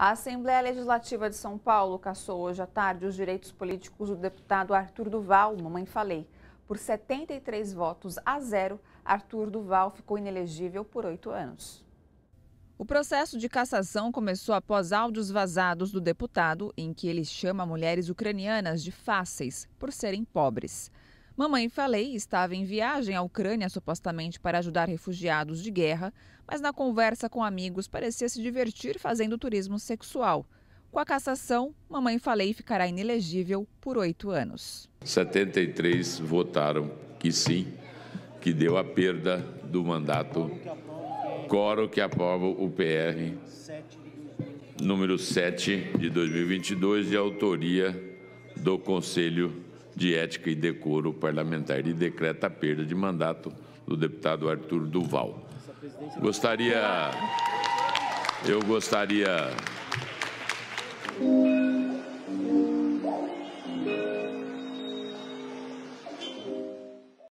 A Assembleia Legislativa de São Paulo cassou hoje à tarde os direitos políticos do deputado Arthur Duval, mamãe falei. Por 73 votos a zero, Arthur Duval ficou inelegível por oito anos. O processo de cassação começou após áudios vazados do deputado, em que ele chama mulheres ucranianas de fáceis por serem pobres. Mamãe Falei estava em viagem à Ucrânia supostamente para ajudar refugiados de guerra, mas na conversa com amigos parecia se divertir fazendo turismo sexual. Com a cassação, Mamãe Falei ficará inelegível por oito anos. 73 votaram que sim, que deu a perda do mandato. Coro que aprova o PR número 7 de 2022 de autoria do Conselho de Ética e Decoro Parlamentar e decreta a perda de mandato do deputado Arthur Duval. Gostaria, eu gostaria